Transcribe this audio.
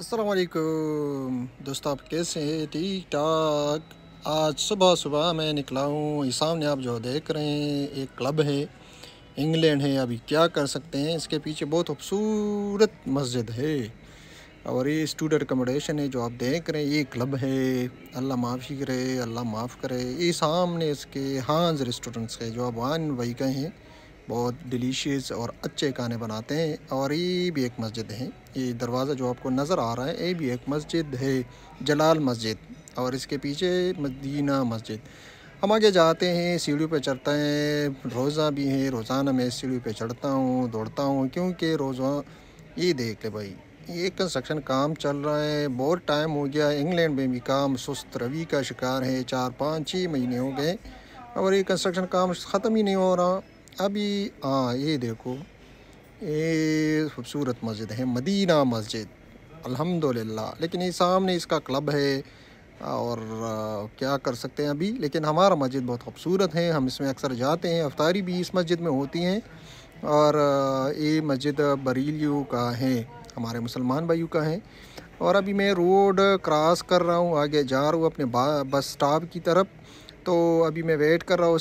असलकुम दोस्तों आप कैसे हैं ठीक ठाक आज सुबह सुबह मैं निकला हूँ ये सामने आप जो देख रहे हैं एक क्लब है इंग्लैंड है अभी क्या कर सकते हैं इसके पीछे बहुत खूबसूरत मस्जिद है और ये स्टूडेंट अकोमोडेशन है जो आप देख रहे हैं ये क्लब है अल्लाह माफ़ी करे अल्लाह माफ़ करे ये सामने इसके हाँ रेस्टोरेंट्स है जो आप वन वही कहें हैं बहुत डिलीशियस और अच्छे खाने बनाते हैं और ये भी एक मस्जिद है ये दरवाज़ा जो आपको नज़र आ रहा है ये भी एक मस्जिद है जलाल मस्जिद और इसके पीछे मदीना मस्जिद हम आगे जाते हैं सीढ़ियों पे चढ़ते हैं रोज़ा भी है रोज़ाना मैं सीढ़ियों पे चढ़ता हूँ दौड़ता हूँ क्योंकि रोज़ा ये देख ले भाई ये कंस्ट्रक्शन काम चल रहा है बहुत टाइम हो गया इंग्लैंड में भी काम सुस्त रवि का शिकार है चार पाँच छः महीने हो गए और ये कंस्ट्रक्शन काम ख़त्म ही नहीं हो रहा अभी हाँ ये देखो ये खूबसूरत मस्जिद है मदीना मस्जिद अल्हम्दुलिल्लाह लेकिन ये सामने इसका क्लब है और आ, क्या कर सकते हैं अभी लेकिन हमारा मस्जिद बहुत खूबसूरत है हम इसमें अक्सर जाते हैं अफ्तारी भी इस मस्जिद में होती हैं और ये मस्जिद बरेलियों का है हमारे मुसलमान भाइयों का है और अभी मैं रोड क्रॉस कर रहा हूँ आगे जा रहा हूँ अपने बस स्टॉप की तरफ तो अभी मैं वेट कर रहा हूँ